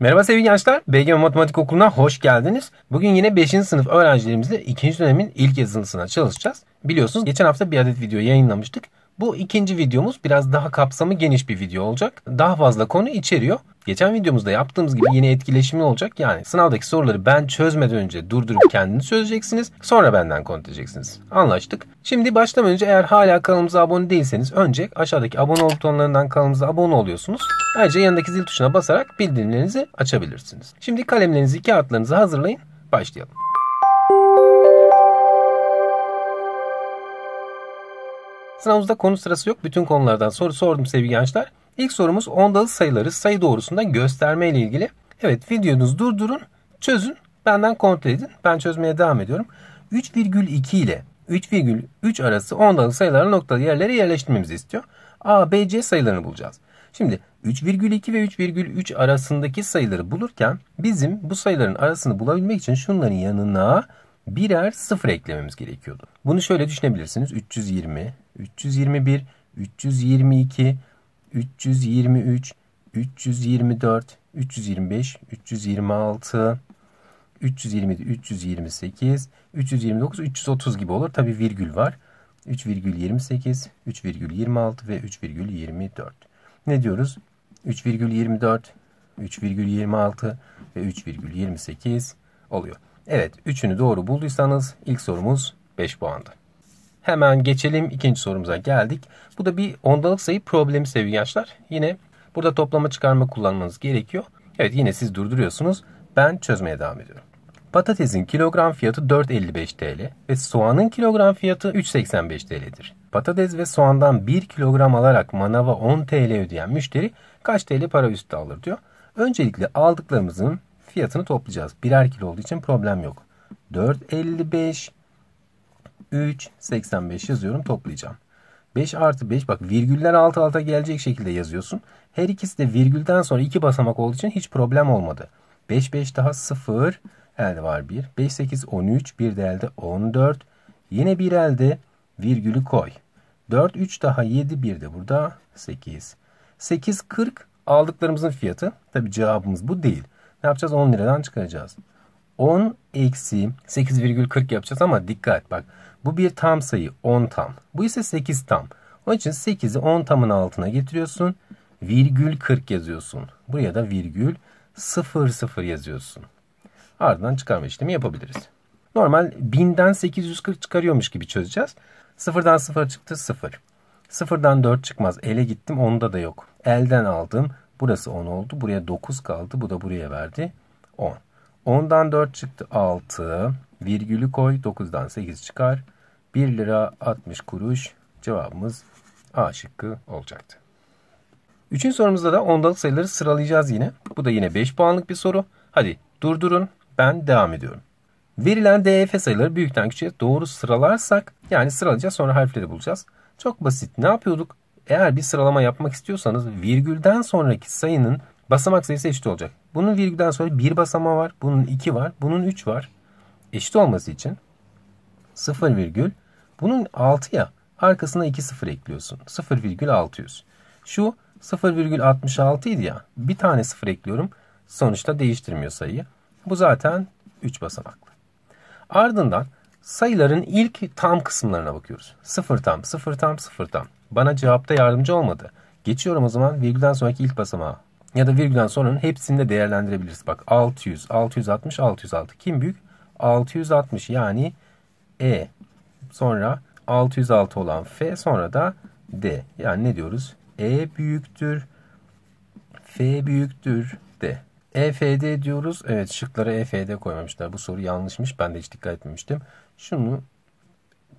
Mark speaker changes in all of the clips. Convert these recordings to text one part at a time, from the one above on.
Speaker 1: Merhaba sevgili gençler. BGM Matematik Okulu'na hoş geldiniz. Bugün yine 5. sınıf öğrencilerimizle 2. dönemin ilk yazılısına çalışacağız. Biliyorsunuz geçen hafta bir adet video yayınlamıştık. Bu ikinci videomuz biraz daha kapsamı geniş bir video olacak. Daha fazla konu içeriyor. Geçen videomuzda yaptığımız gibi yine etkileşimli olacak. Yani sınavdaki soruları ben çözmeden önce durdurup kendiniz çözeceksiniz. Sonra benden kontrol edeceksiniz. Anlaştık. Şimdi başlamadan önce eğer hala kanalımıza abone değilseniz önce aşağıdaki abone ol butonlarından kanalımıza abone oluyorsunuz. Ayrıca yanındaki zil tuşuna basarak bildirimlerinizi açabilirsiniz. Şimdi kalemlerinizi, kağıtlarınızı hazırlayın. Başlayalım. Sınavımızda konu sırası yok. Bütün konulardan soru sordum sevgili gençler. İlk sorumuz ondalık sayıları sayı doğrusunda gösterme ile ilgili. Evet videonuzu durdurun, çözün, benden kontrol edin. Ben çözmeye devam ediyorum. 3,2 ile 3,3 arası ondalık sayıları noktalı yerlere yerleştirmemizi istiyor. A, B, C sayılarını bulacağız. Şimdi 3,2 ve 3,3 arasındaki sayıları bulurken bizim bu sayıların arasını bulabilmek için şunların yanına birer sıfır eklememiz gerekiyordu. Bunu şöyle düşünebilirsiniz. 320, 321, 322, 323, 324, 325, 326, 327, 328, 329, 330 gibi olur. Tabi virgül var. 3,28, 3,26 ve 3,24. Ne diyoruz? 3,24, 3,26 ve 3,28 oluyor. Evet, üçünü doğru bulduysanız ilk sorumuz 5 puandı. Hemen geçelim ikinci sorumuza geldik. Bu da bir ondalık sayı problemi sevgili gençler. Yine burada toplama çıkarma kullanmanız gerekiyor. Evet yine siz durduruyorsunuz. Ben çözmeye devam ediyorum. Patatesin kilogram fiyatı 4.55 TL ve soğanın kilogram fiyatı 3.85 TL'dir. Patates ve soğandan 1 kilogram alarak manava 10 TL ödeyen müşteri kaç TL para üstü alır diyor. Öncelikle aldıklarımızın fiyatını toplayacağız. Birer kilo olduğu için problem yok. 4.55 3, 85 yazıyorum toplayacağım. 5 artı 5 bak virgüller alt alta gelecek şekilde yazıyorsun. Her ikisi de virgülden sonra iki basamak olduğu için hiç problem olmadı. 5 5 daha 0 elde var 1. 5 8 13 bir de elde 14. Yine bir elde virgülü koy. 4 3 daha 7 bir de burada 8. 8 40 aldıklarımızın fiyatı. Tabi cevabımız bu değil. Ne yapacağız? 10 liradan çıkaracağız. 10 eksi 8,40 yapacağız ama dikkat bak bu bir tam sayı 10 tam. Bu ise 8 tam. Onun için 8'i 10 tamın altına getiriyorsun. Virgül 40 yazıyorsun. Buraya da virgül 00 yazıyorsun. Ardından çıkarma işlemi yapabiliriz. Normal 1000'den 840 çıkarıyormuş gibi çözeceğiz. 0'dan 0 çıktı 0. 0'dan 4 çıkmaz. Ele gittim onda da yok. Elden aldım. Burası 10 oldu. Buraya 9 kaldı. Bu da buraya verdi. 10. 10'dan 4 çıktı 6. Virgülü koy. 9'dan 8 çıkar. 1 lira 60 kuruş cevabımız A şıkkı olacaktı. Üçüncü sorumuzda da ondalık sayıları sıralayacağız yine. Bu da yine 5 puanlık bir soru. Hadi durdurun ben devam ediyorum. Verilen def sayıları büyükten küçüğe doğru sıralarsak yani sıralayacağız sonra harfleri bulacağız. Çok basit ne yapıyorduk? Eğer bir sıralama yapmak istiyorsanız virgülden sonraki sayının basamak sayısı eşit olacak. Bunun virgülden sonra bir basama var, bunun iki var, bunun üç var. Eşit olması için 0 virgül bunun 6 arkasına 2 sıfır ekliyorsun. 0,600. Şu 0,66 idi ya. Bir tane sıfır ekliyorum. Sonuçta değiştirmiyor sayıyı. Bu zaten 3 basamaklı. Ardından sayıların ilk tam kısımlarına bakıyoruz. 0 tam, 0 tam, 0 tam. Bana cevapta yardımcı olmadı. Geçiyorum o zaman virgülden sonraki ilk basamağa. Ya da virgülden sonranın hepsini de değerlendirebiliriz. Bak 600, 660, 606. Kim büyük? 660 yani E sonra 606 olan F sonra da D. Yani ne diyoruz? E büyüktür. F büyüktür. D. EFD diyoruz. Evet şıklara EFD koymamışlar. Bu soru yanlışmış. Ben de hiç dikkat etmemiştim. Şunu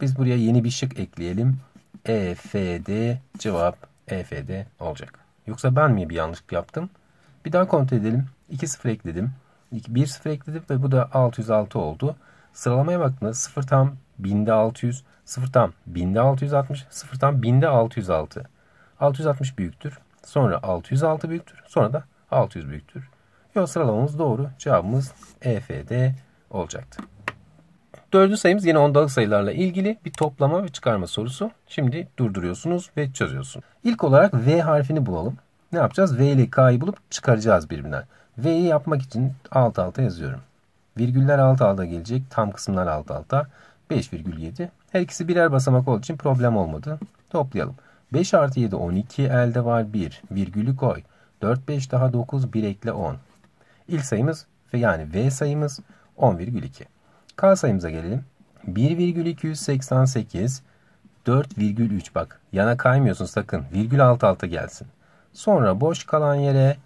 Speaker 1: biz buraya yeni bir şık ekleyelim. EFD cevap EFD olacak. Yoksa ben mi bir yanlışlık yaptım? Bir daha kontrol edelim. 2 sıfır ekledim. 1 sıfır ekledim ve bu da 606 oldu. Sıralamaya baktığında 0 tam binde 600, sıfırdan binde 660, sıfırdan binde 606. 660 büyüktür. Sonra 606 büyüktür. Sonra da 600 büyüktür. Yol sıralamamız doğru. Cevabımız EFD olacaktı. Dördüncü sayımız yine ondalık sayılarla ilgili bir toplama ve çıkarma sorusu. Şimdi durduruyorsunuz ve çözüyorsunuz. İlk olarak V harfini bulalım. Ne yapacağız? V ile K'yı bulup çıkaracağız birbirinden. V'yi yapmak için alt alta yazıyorum. Virgüller alt alta gelecek. Tam kısımlar alt alta. 5,7. Her ikisi birer basamak olduğu için problem olmadı. Toplayalım. 5 artı 7 12 elde var 1. Virgülü koy. 4 5 daha 9 1 ekle 10. İlk sayımız yani V sayımız 10,2. K sayımıza gelelim. 1,288 4,3 bak yana kaymıyorsun sakın. Virgül alt alta gelsin. Sonra boş kalan yere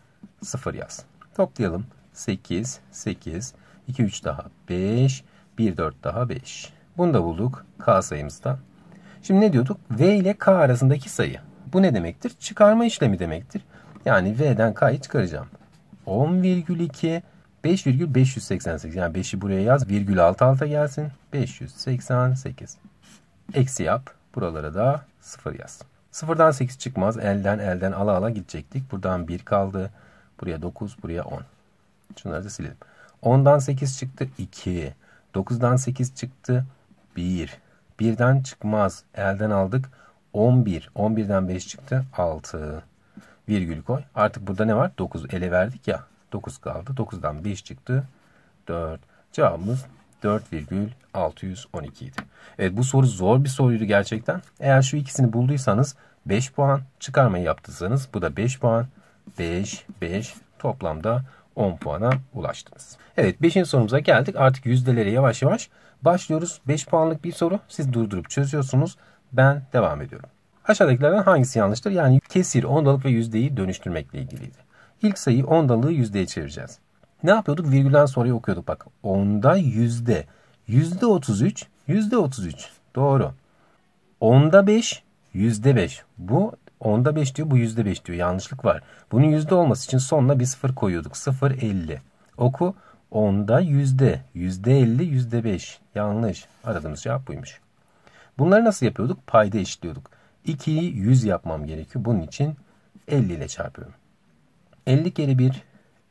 Speaker 1: 0 yaz. Toplayalım. 8, 8, 2, 3 daha 5, 1, 4 daha 5. Bunu da bulduk k sayımızda. Şimdi ne diyorduk? V ile k arasındaki sayı. Bu ne demektir? Çıkarma işlemi demektir. Yani V'den K'yı çıkaracağım. 10,2 5,588 yani 5'i buraya yaz virgül alt alta gelsin 588 eksi yap buralara da 0 yaz. Sıfırdan 8 çıkmaz elden elden ala ala gidecektik buradan 1 kaldı buraya 9 buraya 10 şunları da silelim 10'dan 8 çıktı 2 9'dan 8 çıktı bir. Birden çıkmaz. Elden aldık. 11. 11'den 5 çıktı. 6. Virgül koy. Artık burada ne var? 9. Ele verdik ya. 9 kaldı. 9'dan 5 çıktı. 4. Cevabımız 4,612 idi. Evet bu soru zor bir soruydu gerçekten. Eğer şu ikisini bulduysanız 5 puan çıkarmayı yaptıysanız bu da 5 puan. 5, 5 toplamda 10 puana ulaştınız. Evet 5. sorumuza geldik. Artık yüzdelere yavaş yavaş başlıyoruz. 5 puanlık bir soru. Siz durdurup çözüyorsunuz. Ben devam ediyorum. Aşağıdakilerden hangisi yanlıştır? Yani kesir, ondalık ve yüzdeyi dönüştürmekle ilgiliydi. İlk sayıyı ondalığı yüzdeye çevireceğiz. Ne yapıyorduk? Virgülden sonrayı okuyorduk. Bak onda yüzde. Yüzde 33. Yüzde 33. Doğru. Onda 5. Yüzde 5. Bu Onda 5 diyor bu yüzde 5 diyor. Yanlışlık var. Bunun yüzde olması için sonuna bir sıfır koyuyorduk. 0 50. Oku. Onda yüzde. Yüzde 50 yüzde 5. Yanlış. Aradığımız cevap buymuş. Bunları nasıl yapıyorduk? Payda eşitliyorduk. 2'yi 100 yapmam gerekiyor. Bunun için 50 ile çarpıyorum. 50 kere 1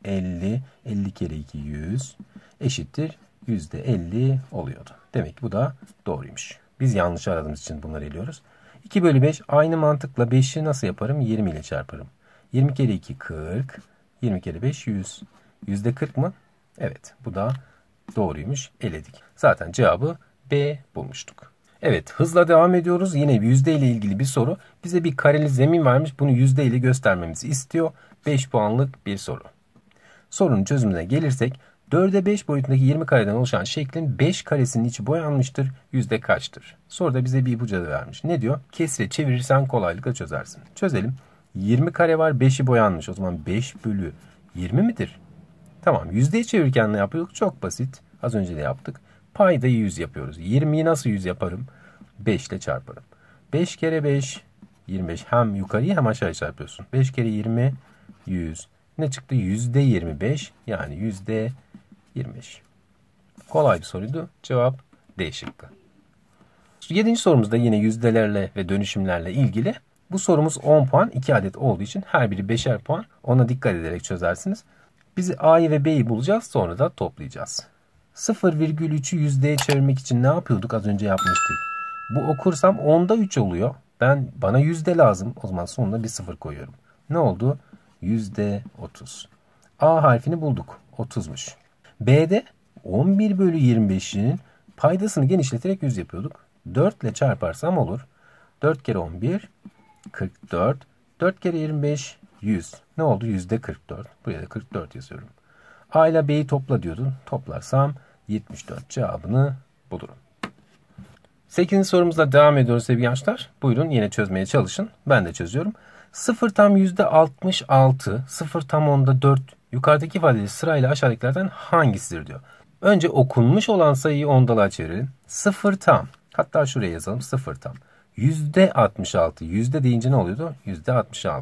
Speaker 1: 50. 50 kere 2 100 eşittir. yüzde %50 oluyordu. Demek ki bu da doğruymuş. Biz yanlış aradığımız için bunları eliyoruz. 2 bölü 5 aynı mantıkla 5'i nasıl yaparım? 20 ile çarparım. 20 kere 2 40. 20 kere 5 100. Yüzde 40 mı? Evet bu da doğruymuş eledik. Zaten cevabı B bulmuştuk. Evet hızla devam ediyoruz. Yine yüzde ile ilgili bir soru. Bize bir kareli zemin vermiş. Bunu yüzde ile göstermemizi istiyor. 5 puanlık bir soru. Sorunun çözümüne gelirsek 4'e 5 boyutundaki 20 kareden oluşan şeklin 5 karesinin içi boyanmıştır. Yüzde kaçtır? Soruda bize bir ipucu da vermiş. Ne diyor? Kesre çevirirsen kolaylıkla çözersin. Çözelim. 20 kare var 5'i boyanmış. O zaman 5 bölü 20 midir? Tamam yüzdeye çevirirken ne yapıyorduk? Çok basit. Az önce de yaptık. Payda 100 yapıyoruz. 20'yi nasıl 100 yaparım? 5 ile çarparım. 5 kere 5 25. Hem yukarıyı hem aşağıya çarpıyorsun. 5 kere 20 100. Ne çıktı? Yüzde %25 yani yüzde %25. Kolay bir soruydu. Cevap D şıkkı. Yedinci sorumuzda yine yüzdelerle ve dönüşümlerle ilgili. Bu sorumuz 10 puan 2 adet olduğu için her biri 5'er puan. Ona dikkat ederek çözersiniz. Biz A'yı ve B'yi bulacağız sonra da toplayacağız. 0,3'ü yüzdeye çevirmek için ne yapıyorduk az önce yapmıştık. Bu okursam 10'da 3 oluyor. Ben bana yüzde lazım. O zaman sonunda bir sıfır koyuyorum. Ne oldu? %30. A harfini bulduk. 30'muş. B'de 11 bölü 25'inin paydasını genişleterek 100 yapıyorduk. 4 ile çarparsam olur. 4 kere 11 44. 4 kere 25 100. Ne oldu? 44. Buraya da 44 yazıyorum. A ile B'yi topla diyordun. Toplarsam 74 cevabını bulurum. 8. sorumuzla devam ediyoruz sevgili gençler. Buyurun yine çözmeye çalışın. Ben de çözüyorum. 0 tam %66, 0 tam onda 4 yukarıdaki ifadeleri sırayla aşağıdakilerden hangisidir diyor. Önce okunmuş olan sayıyı ondalığa çevirelim. 0 tam. Hatta şuraya yazalım 0 tam. %66. Yüzde deyince ne oluyordu? %66.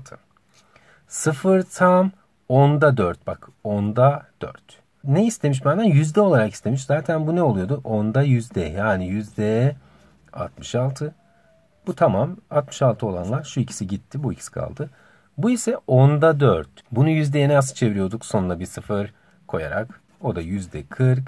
Speaker 1: 0 tam onda 4. Bak onda 4. Ne istemiş benden? Yüzde olarak istemiş. Zaten bu ne oluyordu? Onda yüzde. Yani yüzde 66. Bu tamam. 66 olanlar şu ikisi gitti bu ikisi kaldı. Bu ise 10'da 4. Bunu yüzdeye nasıl çeviriyorduk? Sonuna bir sıfır koyarak. O da yüzde 40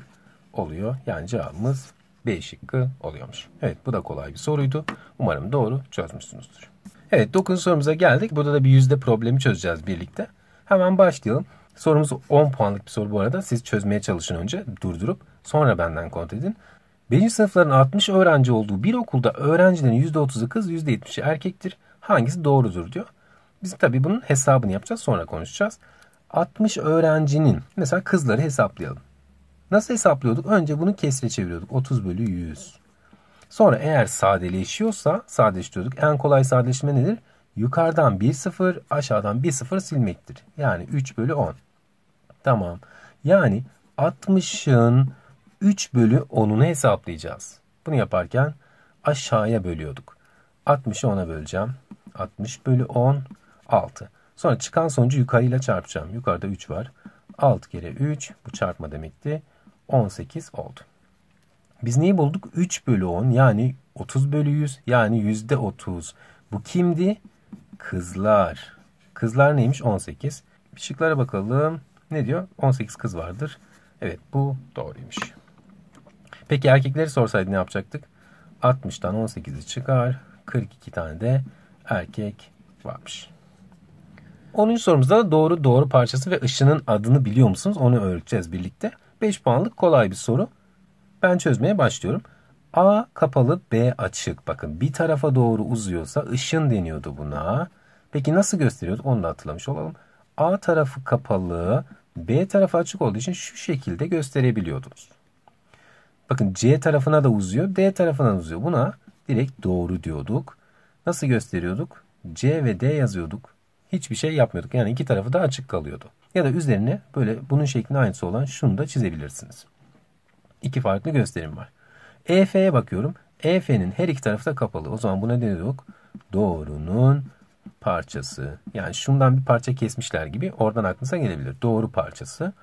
Speaker 1: oluyor. Yani cevabımız B şıkkı oluyormuş. Evet bu da kolay bir soruydu. Umarım doğru çözmüşsünüzdür. Evet 9. sorumuza geldik. Burada da bir yüzde problemi çözeceğiz birlikte. Hemen başlayalım. Sorumuz 10 puanlık bir soru bu arada. Siz çözmeye çalışın önce durdurup sonra benden kontrol edin. 5. sınıfların 60 öğrenci olduğu bir okulda öğrencilerin %30'u kız %70'i erkektir. Hangisi doğrudur diyor. Biz tabii bunun hesabını yapacağız sonra konuşacağız. 60 öğrencinin mesela kızları hesaplayalım. Nasıl hesaplıyorduk? Önce bunu kesre çeviriyorduk. 30 bölü 100. Sonra eğer sadeleşiyorsa sadeleştiriyorduk. En kolay sadeleşme nedir? Yukarıdan 1 sıfır, aşağıdan 1 sıfır silmektir. Yani 3 bölü 10. Tamam. Yani 60'ın 3 bölü 10'unu hesaplayacağız. Bunu yaparken aşağıya bölüyorduk. 60'ı 10'a böleceğim. 60 bölü 10 6. Sonra çıkan sonucu yukarıyla çarpacağım. Yukarıda 3 var. 6 kere 3 bu çarpma demekti. 18 oldu. Biz neyi bulduk? 3 bölü 10 yani 30 bölü 100 yani yüzde 30. Bu kimdi? Kızlar. Kızlar neymiş? 18. Şıklara bakalım. Ne diyor? 18 kız vardır. Evet bu doğruymuş. Peki erkekleri sorsaydı ne yapacaktık? 60'tan 18'i çıkar. 42 tane de erkek varmış. 10. sorumuzda doğru doğru parçası ve ışının adını biliyor musunuz? Onu öğreteceğiz birlikte. 5 puanlık kolay bir soru. Ben çözmeye başlıyorum. A kapalı B açık. Bakın bir tarafa doğru uzuyorsa ışın deniyordu buna. Peki nasıl gösteriyordu onu da hatırlamış olalım. A tarafı kapalı B tarafı açık olduğu için şu şekilde gösterebiliyordunuz. Bakın C tarafına da uzuyor. D tarafına da uzuyor. Buna direkt doğru diyorduk. Nasıl gösteriyorduk? C ve D yazıyorduk. Hiçbir şey yapmıyorduk. Yani iki tarafı da açık kalıyordu. Ya da üzerine böyle bunun şeklinde aynısı olan şunu da çizebilirsiniz. İki farklı gösterim var. EF'ye bakıyorum. EF'nin her iki tarafı da kapalı. O zaman buna ne diyorduk? Doğrunun parçası. Yani şundan bir parça kesmişler gibi oradan aklınıza gelebilir. Doğru parçası.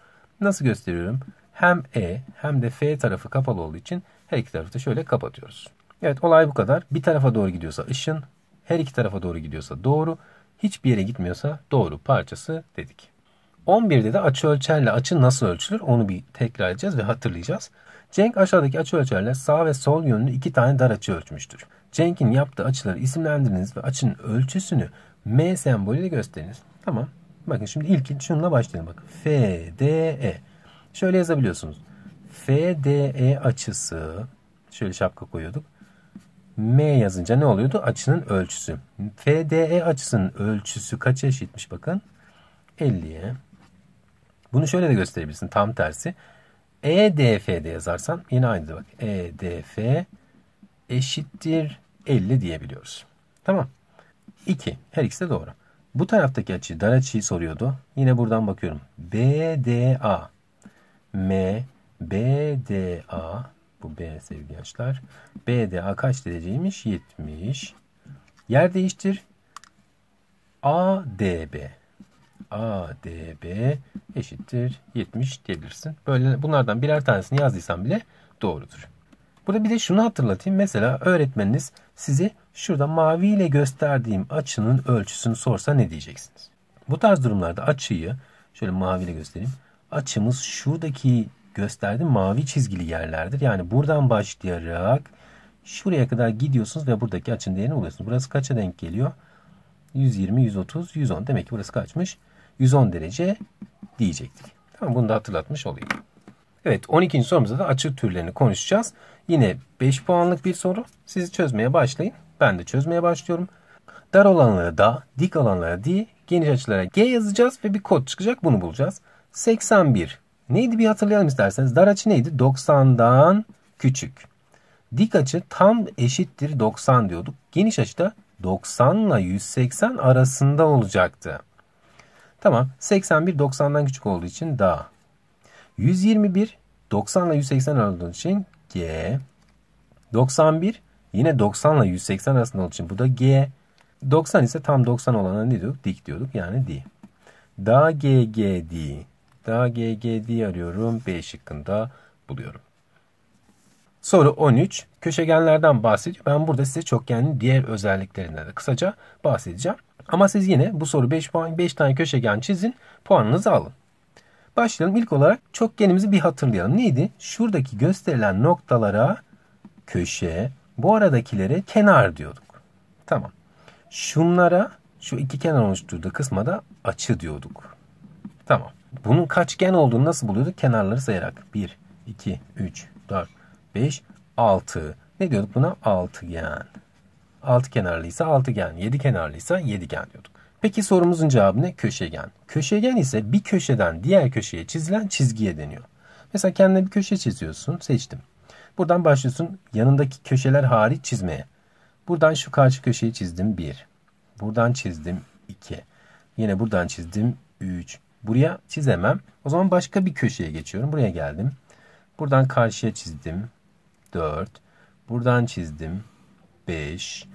Speaker 1: Nasıl gösteriyorum? hem E hem de F tarafı kapalı olduğu için her iki tarafı da şöyle kapatıyoruz. Evet olay bu kadar. Bir tarafa doğru gidiyorsa ışın, her iki tarafa doğru gidiyorsa doğru, hiçbir yere gitmiyorsa doğru parçası dedik. 11'de de açı ölçerle açı nasıl ölçülür onu bir tekrar edeceğiz ve hatırlayacağız. Cenk aşağıdaki açı ölçerle sağ ve sol yönlü iki tane dar açı ölçmüştür. Cenk'in yaptığı açıları isimlendiriniz ve açının ölçüsünü M sembolüyle gösteriniz. Tamam. Bakın şimdi ilkin şununla başlayalım. Bakın F, D, E. Şöyle yazabiliyorsunuz. FDE açısı şöyle şapka koyuyorduk. M yazınca ne oluyordu? Açının ölçüsü. FDE açısının ölçüsü kaç eşitmiş bakın? 50'ye. Bunu şöyle de gösterebilirsin. Tam tersi. EDF'de yazarsan yine aynı bak. EDF eşittir 50 diyebiliyoruz. Tamam. 2. Her ikisi de doğru. Bu taraftaki açı dar açıyı soruyordu. Yine buradan bakıyorum. BDA M BDA bu B sevgili gençler. BDA kaç dereceymiş? 70. Yer değiştir. ADB. ADB eşittir 70 diyebilirsin. Böyle bunlardan birer tanesini yazdıysan bile doğrudur. Burada bir de şunu hatırlatayım. Mesela öğretmeniniz sizi şurada mavi ile gösterdiğim açının ölçüsünü sorsa ne diyeceksiniz? Bu tarz durumlarda açıyı şöyle mavi ile göstereyim açımız şuradaki gösterdiğim mavi çizgili yerlerdir. Yani buradan başlayarak şuraya kadar gidiyorsunuz ve buradaki açın değerini buluyorsunuz. Burası kaça denk geliyor? 120, 130, 110. Demek ki burası kaçmış? 110 derece diyecektik. Tamam bunu da hatırlatmış olayım. Evet 12. sorumuzda da açı türlerini konuşacağız. Yine 5 puanlık bir soru. Siz çözmeye başlayın. Ben de çözmeye başlıyorum. Dar olanlara da, dik alanlara di, geniş açılara g yazacağız ve bir kod çıkacak bunu bulacağız. 81. Neydi bir hatırlayalım isterseniz. Dar açı neydi? 90'dan küçük. Dik açı tam eşittir 90 diyorduk. Geniş açı da 90 ile 180 arasında olacaktı. Tamam 81 90'dan küçük olduğu için da. 121 90 ile 180 olduğu için G. 91 yine 90 ile 180 arasında olduğu için bu da G. 90 ise tam 90 olana ne diyorduk? Dik diyorduk yani D. Da G G D şıkta, GGD'yi arıyorum. B şıkkında buluyorum. Soru 13. Köşegenlerden bahsediyor. Ben burada size çokgenin diğer özelliklerinden de kısaca bahsedeceğim. Ama siz yine bu soru 5 puan 5 tane köşegen çizin. Puanınızı alın. Başlayalım. İlk olarak çokgenimizi bir hatırlayalım. Neydi? Şuradaki gösterilen noktalara köşe, bu aradakilere kenar diyorduk. Tamam. Şunlara şu iki kenar oluşturduğu kısma da açı diyorduk. Tamam. Bunun kaçgen olduğunu nasıl buluyorduk? Kenarları sayarak. 1, 2, 3, 4, 5, 6. Ne diyorduk buna? 6 gen. 6 kenarlıysa altıgen, gen. 7 kenarlıysa yedigen diyorduk. Peki sorumuzun cevabı ne? Köşegen. Köşegen ise bir köşeden diğer köşeye çizilen çizgiye deniyor. Mesela kendine bir köşe çiziyorsun. Seçtim. Buradan başlıyorsun yanındaki köşeler hariç çizmeye. Buradan şu karşı köşeyi çizdim 1. Buradan çizdim 2. Yine buradan çizdim 3. Buraya çizemem. O zaman başka bir köşeye geçiyorum. Buraya geldim. Buradan karşıya çizdim. 4. Buradan çizdim. 5.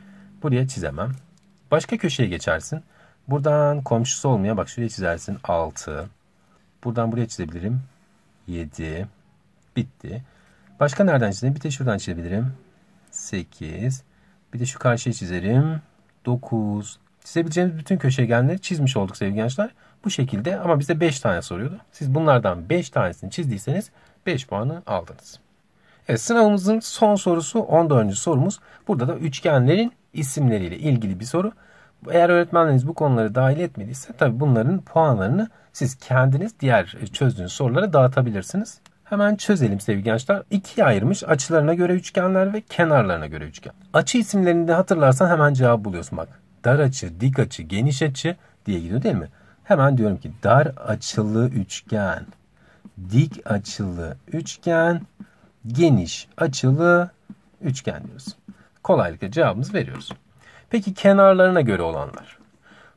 Speaker 1: Buraya çizemem. Başka köşeye geçersin. Buradan komşusu olmaya bak şuraya çizersin 6. Buradan buraya çizebilirim 7. Bitti. Başka nereden çizeyim? Bir de şuradan çizebilirim 8. Bir de şu karşıya çizerim 9. Çizebileceğimiz bütün köşegenleri çizmiş olduk sevgili gençler. Bu şekilde ama bize 5 tane soruyordu. Siz bunlardan 5 tanesini çizdiyseniz 5 puanı aldınız. Evet sınavımızın son sorusu 14. sorumuz. Burada da üçgenlerin isimleriyle ilgili bir soru. Eğer öğretmenleriniz bu konuları dahil etmediyse tabi bunların puanlarını siz kendiniz diğer e, çözdüğünüz sorulara dağıtabilirsiniz. Hemen çözelim sevgili gençler. İkiye ayırmış açılarına göre üçgenler ve kenarlarına göre üçgen. Açı isimlerini de hatırlarsan hemen cevap buluyorsun bak. Dar açı, dik açı, geniş açı diye gidiyor değil mi? Hemen diyorum ki dar açılı üçgen, dik açılı üçgen, geniş açılı üçgen diyoruz. Kolaylıkla cevabımızı veriyoruz. Peki kenarlarına göre olanlar.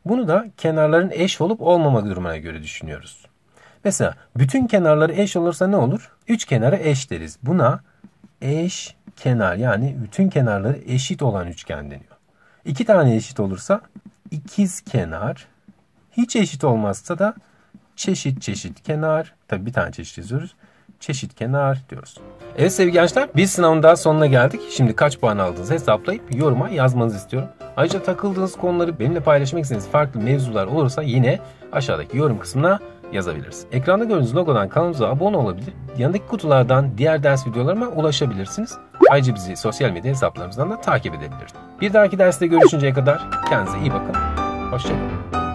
Speaker 1: Bunu da kenarların eş olup olmama durumuna göre düşünüyoruz. Mesela bütün kenarları eş olursa ne olur? Üç kenara eş deriz. Buna eş kenar yani bütün kenarları eşit olan üçgen deniyor. İki tane eşit olursa ikiz kenar hiç eşit olmazsa da çeşit çeşit kenar, Tabi bir tane çeşit çiziyoruz. Çeşit kenar diyoruz. Evet sevgili gençler bir sınavın daha sonuna geldik. Şimdi kaç puan aldığınızı hesaplayıp yoruma yazmanızı istiyorum. Ayrıca takıldığınız konuları benimle paylaşmak istediğiniz farklı mevzular olursa yine aşağıdaki yorum kısmına yazabilirsiniz. Ekranda gördüğünüz logodan kanalımıza abone olabilir. Yanındaki kutulardan diğer ders videolarıma ulaşabilirsiniz. Ayrıca bizi sosyal medya hesaplarımızdan da takip edebilirsiniz. Bir dahaki derste görüşünceye kadar kendinize iyi bakın. Hoşçakalın.